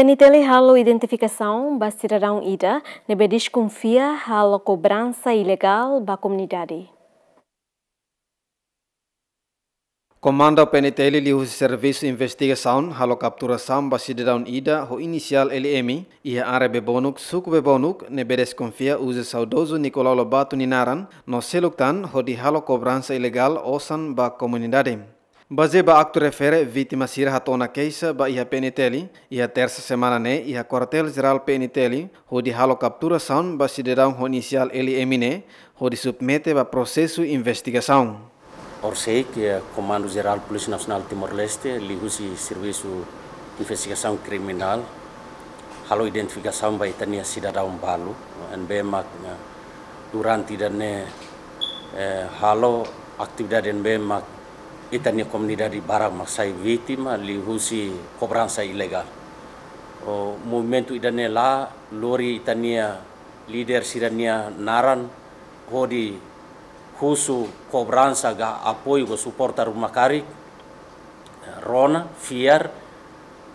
Peniteli halo identificação ba ida, nebe desconfia halo cobrança ilegal ba comunidade. Comando Peniteli liu serviço investigação halo capturação ba ida ho inicial LM ia are bebonuk suku bebonuk nebe desconfia use saudoso Nicolau Lobato Ninaran no seluctan ho di halo cobrança ilegal osan ba comunidade. Baze ba acto refere vítimas ira hatona keisa ba iha peniteli, iha terse semana ne iha quartel Jeral peniteli, ho di halo captura sound ba siderang ho inisial ele emine, ho di submete ba prosesu investigação. Orsei ke ya Komando Jeral Polisi Nasional Nacional Timor-Leste, ligue-se Serviço kriminal, halo identificação ba itania cidadão balu, NBMAC, durante dan ne eh, halo atividade NBMAC Itania komunidad di Barang Maxai vítima li husi cobrança ilegal. O movimento idane lá lori itania líder sirania naran hodi husu cobrança ga apoio go suporta rumakari rona fiar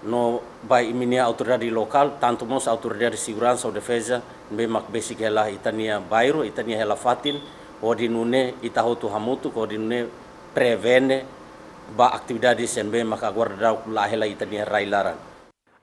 no bai iminia autoridade lokal tanto mos autoridade de segurança ou defesa memak basic hela itania bairo itania hela fatin hodi nune itahotu hamutu hodi nune prevene ba actividade SNB maka agora dá o lahela itania railaran.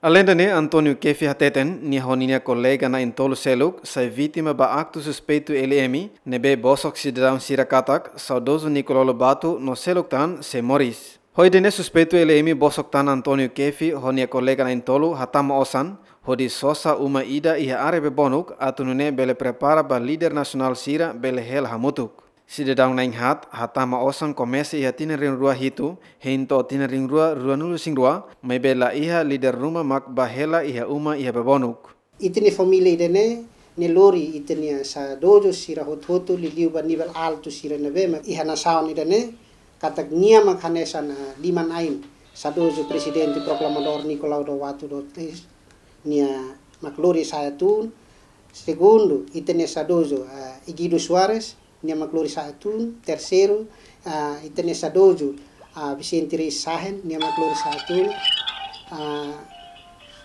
Além de Antônio Kefi Hateten, ni honinha colega na entolo seluk, sai vítima ba acto suspeito LM, nebe bosok sidraun sirakatak, saudoso Nicololo Batu no seluk tan se moris. Hoi dene suspeito LM bosok tan Antonio Kefi, honinha kolega na entolo, hatama osan, hodi sosa uma ida iha arebe bonuk, atunune bele prepara ba líder nacional sira bele hel hamutuk sidedang naing hat hata ma osang komese iha tina ring rua hitu heinto tina ring rua rua nulu sing rua mai bela iha lider ruma mak bahela iha uma iha bebonuk itini famili idene ne lori itini sa dojo sira hot hotu li liu ban nibal al sira na be iha na saon idene katak nia ma khane sana liman ain sa dojo presidenti proklamador Nicolau Dawatu Dotes nia mak lori saya tun segundo itini sa dojo uh, Igido Suarez niamakloori sahatun terceiro uh, ah, interessa dojo uh, ah, vicentire sahen niamakloori sahatun uh, ah,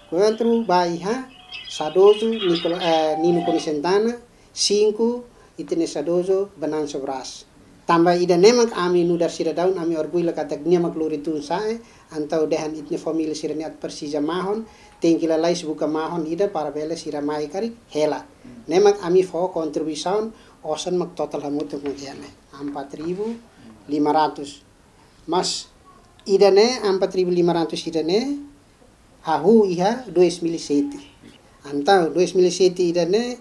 quatro baiha sadojo Nicolo, uh, eh, nino conisentana singku interessa dojo banan sobras tamba ida nemak ami nudar sira daun ami orgui la katak niamak lori tun sae antau dehan itne famili sira niat persija mahon tengkila lais buka mahon ida para bela sira mai kari hela hmm. nemak ami fo kontribusaun osan mak total hamu tu kemudian empat ribu lima ratus mas idane empat ribu lima ratus idane hahu iha dua mili seti antau dua mili seti idane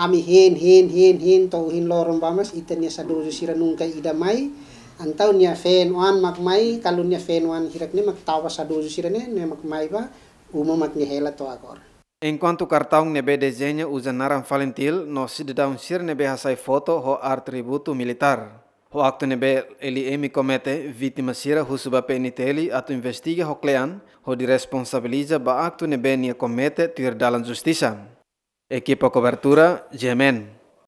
ami hen hen hen hen tau hen lorong bamas itanya sadu sira nungka idamai antau nia fen wan mak mai kalau nia fen wan hirak ni mak tawa sadu sira ne mak mai ba umum mak ni hela to akor Enquanto o cartão nebe desenha valentil, falentil, nós se dá um sir nebe hasai foto ho ar tributo militar. O acto nebe ele emi comete vítima sira husuba peniteli ato investiga ho clean, ho di responsabiliza ba acto nebe nia comete tir dalam justiça. Equipa cobertura, Gemen.